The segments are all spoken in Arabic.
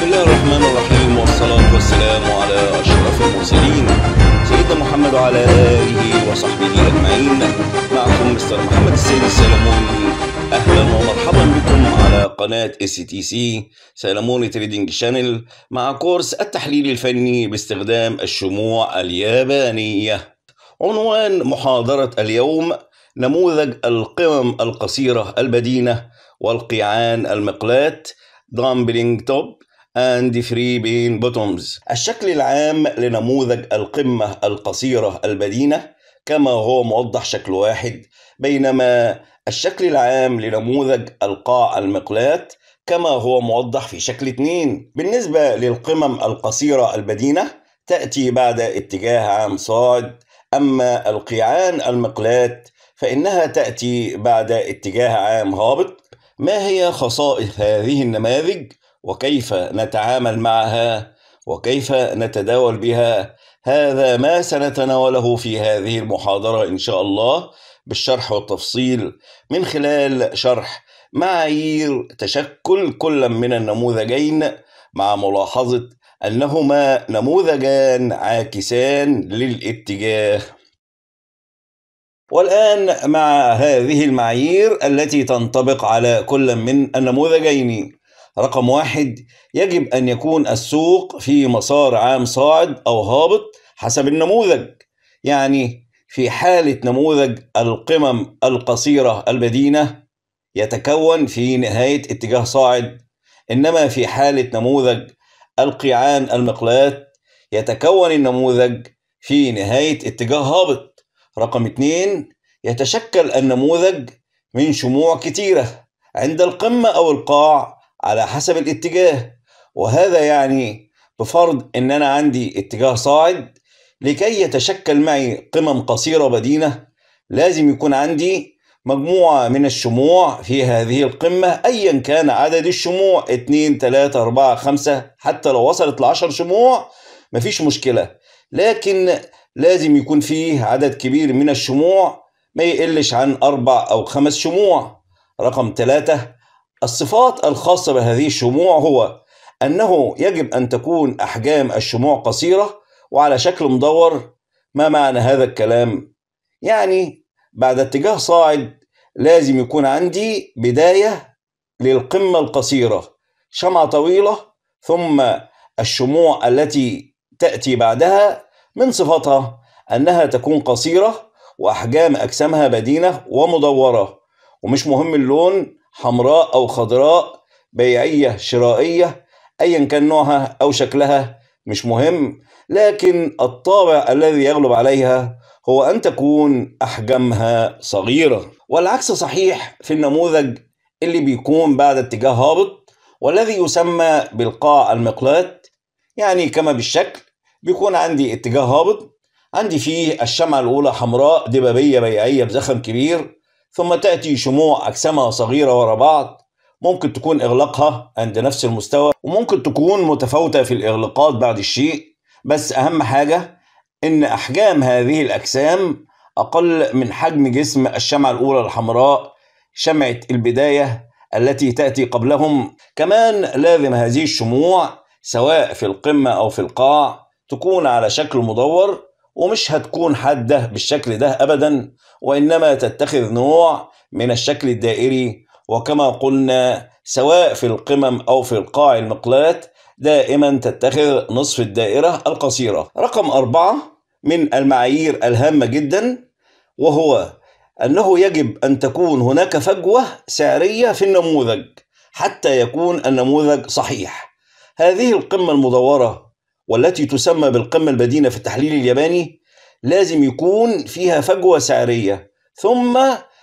بسم الله الرحمن الرحيم والصلاة والسلام على أشرف المرسلين سيدنا محمد وعلى آله وصحبه أجمعين معكم مستر محمد السيد السلموني أهلا ومرحبا بكم على قناة اس تي سي سلموني تريدنج شانل مع كورس التحليل الفني باستخدام الشموع اليابانية عنوان محاضرة اليوم نموذج القمم القصيرة البدينة والقيعان المقلات دامبلينج توب and three بين بوتومز الشكل العام لنموذج القمة القصيرة البدينة كما هو موضح شكل واحد بينما الشكل العام لنموذج القاع المقلاة كما هو موضح في شكل 2 بالنسبة للقمم القصيرة البدينة تأتي بعد اتجاه عام صاعد أما القيعان المقلاة فإنها تأتي بعد اتجاه عام هابط ما هي خصائص هذه النماذج وكيف نتعامل معها وكيف نتداول بها هذا ما سنتناوله في هذه المحاضرة إن شاء الله بالشرح والتفصيل من خلال شرح معايير تشكل كل من النموذجين مع ملاحظة أنهما نموذجان عاكسان للاتجاه والآن مع هذه المعايير التي تنطبق على كل من النموذجين رقم واحد يجب أن يكون السوق في مسار عام صاعد أو هابط حسب النموذج يعني في حالة نموذج القمم القصيرة البدينة يتكون في نهاية اتجاه صاعد إنما في حالة نموذج القيعان المقلات يتكون النموذج في نهاية اتجاه هابط رقم اتنين يتشكل النموذج من شموع كتيرة عند القمة أو القاع على حسب الاتجاه وهذا يعني بفرض ان انا عندي اتجاه صاعد لكي يتشكل معي قمم قصيره بدينه لازم يكون عندي مجموعة من الشموع في هذه القمة أيا كان عدد الشموع 2 3 4 5 حتى لو وصلت ل 10 شموع مفيش مشكلة لكن لازم يكون فيه عدد كبير من الشموع ما يقلش عن أربع أو خمس شموع رقم ثلاثة الصفات الخاصة بهذه الشموع هو أنه يجب أن تكون أحجام الشموع قصيرة وعلى شكل مدور ما معنى هذا الكلام؟ يعني بعد اتجاه صاعد لازم يكون عندي بداية للقمة القصيرة شمعة طويلة ثم الشموع التي تأتي بعدها من صفاتها أنها تكون قصيرة وأحجام أجسامها بدينة ومدورة ومش مهم اللون حمراء أو خضراء بيعية شرائية أيا كان نوعها أو شكلها مش مهم لكن الطابع الذي يغلب عليها هو أن تكون أحجامها صغيرة والعكس صحيح في النموذج اللي بيكون بعد اتجاه هابط والذي يسمى بالقاع المقلاة يعني كما بالشكل بيكون عندي اتجاه هابط عندي فيه الشمعة الأولى حمراء دبابية بيعية بزخم كبير ثم تأتي شموع أجسامها صغيرة ورا بعض ممكن تكون إغلاقها عند نفس المستوى وممكن تكون متفاوتة في الإغلاقات بعد الشيء بس أهم حاجة إن أحجام هذه الأجسام أقل من حجم جسم الشمعة الأولى الحمراء شمعة البداية التي تأتي قبلهم كمان لازم هذه الشموع سواء في القمة أو في القاع تكون على شكل مدور ومش هتكون حادة بالشكل ده أبدا وإنما تتخذ نوع من الشكل الدائري وكما قلنا سواء في القمم أو في القاع المقلاة دائما تتخذ نصف الدائرة القصيرة رقم أربعة من المعايير الهامة جدا وهو أنه يجب أن تكون هناك فجوة سعرية في النموذج حتى يكون النموذج صحيح هذه القمة المدورة والتي تسمى بالقمة البدينة في التحليل الياباني لازم يكون فيها فجوة سعرية ثم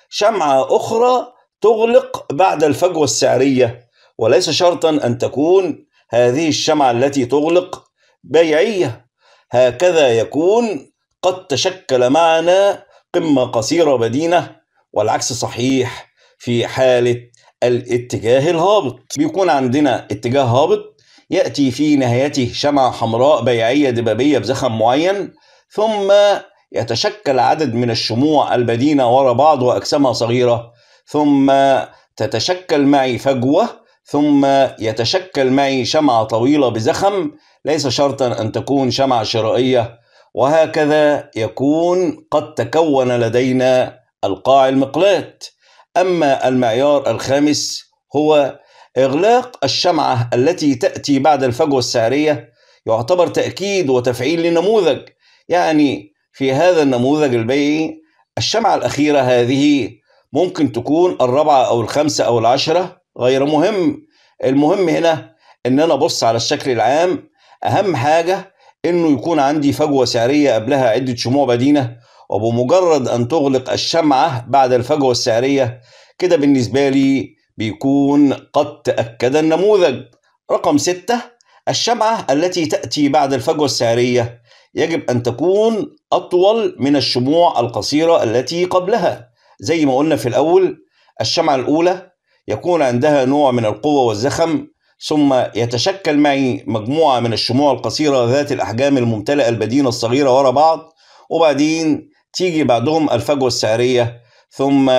شمعة أخرى تغلق بعد الفجوة السعرية وليس شرطا أن تكون هذه الشمعة التي تغلق بيعية هكذا يكون قد تشكل معنا قمة قصيرة بدينة والعكس صحيح في حالة الاتجاه الهابط بيكون عندنا اتجاه هابط يأتي في نهايته شمعة حمراء بيعية دبابية بزخم معين ثم يتشكل عدد من الشموع البدينة وراء بعض وأجسامها صغيرة ثم تتشكل معي فجوة ثم يتشكل معي شمعة طويلة بزخم ليس شرطا أن تكون شمعة شرائية وهكذا يكون قد تكون لدينا القاع المقلاة أما المعيار الخامس هو إغلاق الشمعة التي تأتي بعد الفجوة السعرية يعتبر تأكيد وتفعيل لنموذج يعني في هذا النموذج البيعي الشمعة الأخيرة هذه ممكن تكون الرابعة أو الخامسة أو العشرة غير مهم المهم هنا إن أنا أبص على الشكل العام أهم حاجة إنه يكون عندي فجوة سعرية قبلها عدة شموع بدينة وبمجرد أن تغلق الشمعة بعد الفجوة السعرية كده بالنسبة لي بيكون قد تأكد النموذج رقم ستة الشمعة التي تأتي بعد الفجوة السعرية يجب أن تكون أطول من الشموع القصيرة التي قبلها زي ما قلنا في الأول الشمعة الأولى يكون عندها نوع من القوة والزخم ثم يتشكل معي مجموعة من الشموع القصيرة ذات الأحجام الممتلئة البدينة الصغيرة وراء بعض وبعدين تيجي بعدهم الفجوة السعرية ثم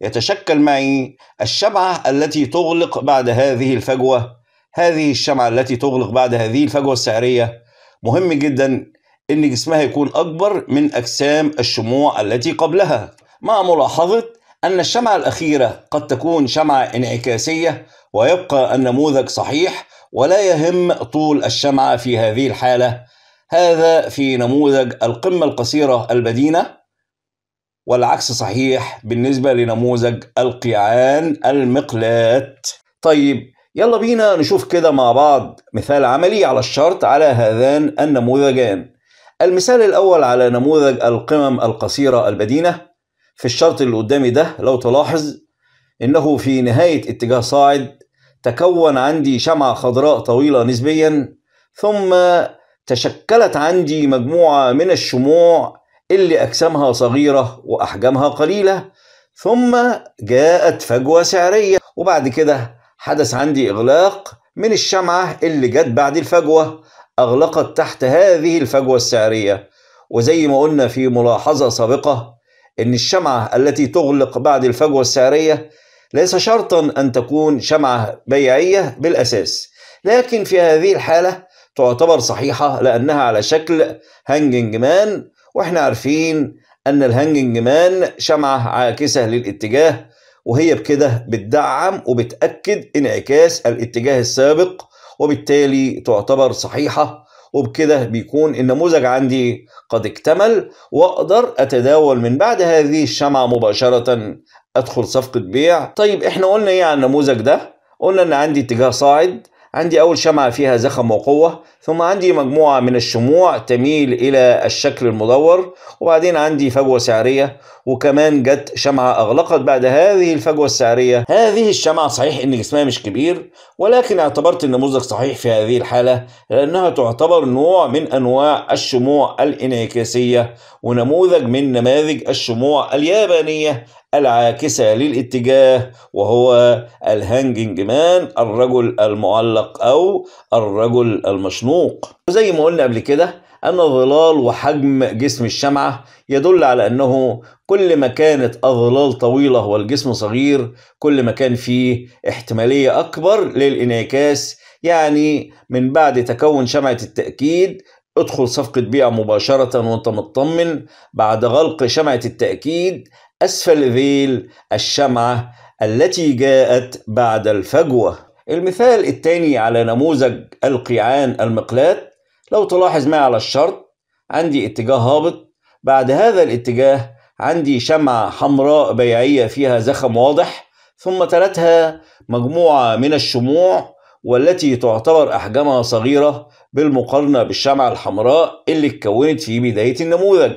يتشكل معي الشمعة التي تغلق بعد هذه الفجوة هذه الشمعة التي تغلق بعد هذه الفجوة السعرية مهم جدا إن جسمها يكون أكبر من أجسام الشموع التي قبلها مع ملاحظة أن الشمعة الأخيرة قد تكون شمعة انعكاسية ويبقى النموذج صحيح ولا يهم طول الشمعة في هذه الحالة هذا في نموذج القمة القصيرة البدينة والعكس صحيح بالنسبة لنموذج القيعان المقلات طيب يلا بينا نشوف كده مع بعض مثال عملي على الشرط على هذان النموذجان المثال الأول على نموذج القمم القصيرة البدينة في الشرط اللي قدامي ده لو تلاحظ إنه في نهاية اتجاه صاعد تكون عندي شمعة خضراء طويلة نسبيا ثم تشكلت عندي مجموعة من الشموع اللي أجسامها صغيرة وأحجامها قليلة ثم جاءت فجوة سعرية وبعد كده حدث عندي إغلاق من الشمعة اللي جت بعد الفجوة أغلقت تحت هذه الفجوة السعرية وزي ما قلنا في ملاحظة سابقة إن الشمعة التي تغلق بعد الفجوة السعرية ليس شرطا أن تكون شمعة بيعية بالأساس لكن في هذه الحالة تعتبر صحيحة لأنها على شكل هانجنج مان واحنا عارفين ان الهانجنج مان شمعة عاكسة للاتجاه وهي بكده بتدعم وبتأكد انعكاس الاتجاه السابق وبالتالي تعتبر صحيحة وبكده بيكون النموذج عندي قد اكتمل واقدر اتداول من بعد هذه الشمعة مباشرة ادخل صفقة بيع طيب احنا قلنا ايه عن النموذج ده قلنا ان عندي اتجاه صاعد عندي أول شمعة فيها زخم وقوة ثم عندي مجموعة من الشموع تميل إلى الشكل المدور وبعدين عندي فجوة سعرية وكمان جت شمعة أغلقت بعد هذه الفجوة السعرية هذه الشمعة صحيح إن جسمها مش كبير ولكن اعتبرت النموذج صحيح في هذه الحالة لأنها تعتبر نوع من أنواع الشموع الانعكاسية ونموذج من نماذج الشموع اليابانية العاكسة للاتجاه وهو الهانجنج مان الرجل المعلق أو الرجل المشنوق وزي ما قلنا قبل كده أن ظلال وحجم جسم الشمعة يدل على أنه كل ما كانت الظلال طويلة والجسم صغير كل ما كان فيه احتمالية أكبر للانعكاس يعني من بعد تكون شمعة التأكيد ادخل صفقة بيع مباشرة وانت مطمن بعد غلق شمعة التأكيد أسفل ذيل الشمعة التي جاءت بعد الفجوة المثال الثاني على نموذج القيعان المقلات لو تلاحظ معي على الشرط عندي اتجاه هابط بعد هذا الاتجاه عندي شمعة حمراء بيعية فيها زخم واضح ثم تلتها مجموعة من الشموع والتي تعتبر أحجامها صغيرة بالمقارنة بالشمعة الحمراء اللي اتكونت في بداية النموذج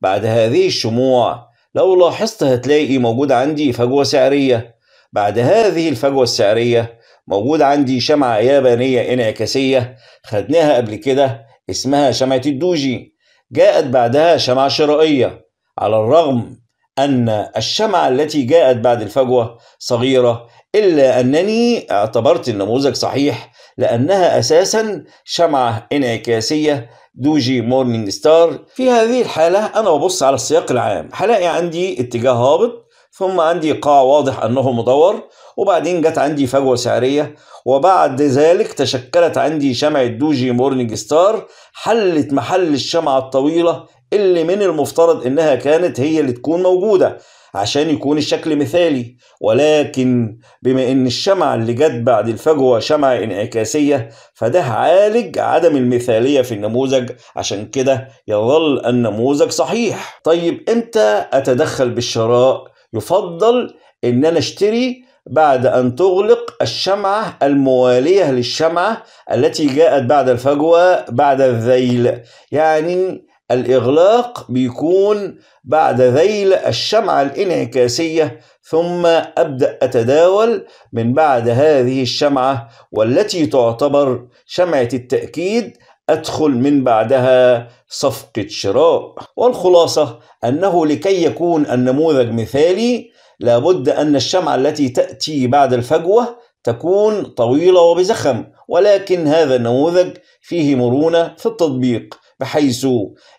بعد هذه الشموع لو لاحظت هتلاقي موجود عندي فجوة سعرية بعد هذه الفجوة السعرية موجود عندي شمعة يابانية انعكاسية خدناها قبل كده اسمها شمعة الدوجي جاءت بعدها شمعة شرائية على الرغم أن الشمعة التي جاءت بعد الفجوة صغيرة إلا أنني اعتبرت النموذج صحيح لأنها أساسا شمعة انعكاسية دوجي مورنينج ستار في هذه الحالة أنا ببص على السياق العام هلاقي عندي اتجاه هابط ثم عندي قاع واضح أنه مدور وبعدين جت عندي فجوة سعرية وبعد ذلك تشكلت عندي شمعة دوجي مورنينج ستار حلت محل الشمعة الطويلة اللي من المفترض إنها كانت هي اللي تكون موجودة عشان يكون الشكل مثالي ولكن بما ان الشمعة اللي جت بعد الفجوة شمعة انعكاسية فده عالج عدم المثالية في النموذج عشان كده يظل النموذج صحيح طيب امتى اتدخل بالشراء يفضل ان انا اشتري بعد أن تغلق الشمعة الموالية للشمعة التي جاءت بعد الفجوة بعد الذيل يعني الإغلاق بيكون بعد ذيل الشمعة الانعكاسية ثم أبدأ أتداول من بعد هذه الشمعة والتي تعتبر شمعة التأكيد أدخل من بعدها صفقة شراء والخلاصة أنه لكي يكون النموذج مثالي لابد أن الشمعة التي تأتي بعد الفجوة تكون طويلة وبزخم ولكن هذا النموذج فيه مرونة في التطبيق بحيث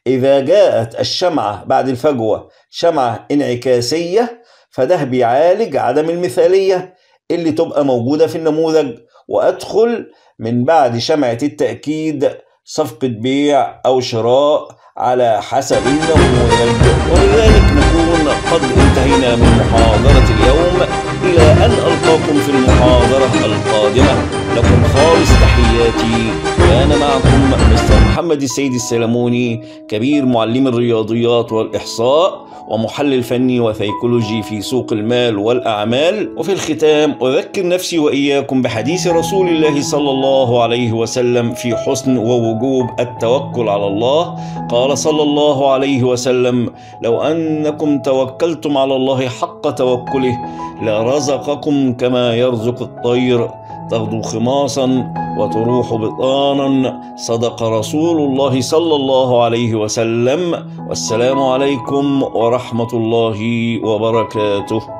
إذا جاءت الشمعة بعد الفجوة شمعة انعكاسية فده بيعالج عدم المثالية اللي تبقى موجودة في النموذج وأدخل من بعد شمعة التأكيد صفقة بيع أو شراء على حسب النموذج ولذلك نكون قد انتهينا من محاضرة اليوم إلى أن ألقاكم في الم... المحاضرة القادمة لكم خالص تحياتي كان معكم مستر محمد السيد السلموني كبير معلم الرياضيات والإحصاء ومحلل فني وثيكولوجي في سوق المال والأعمال وفي الختام أذكر نفسي وإياكم بحديث رسول الله صلى الله عليه وسلم في حسن ووجوب التوكل على الله قال صلى الله عليه وسلم لو أنكم توكلتم على الله حق توكله لرزقكم كما يرزق الطير تغدو خماصا وتروح بطانا صدق رسول الله صلى الله عليه وسلم والسلام عليكم ورحمه الله وبركاته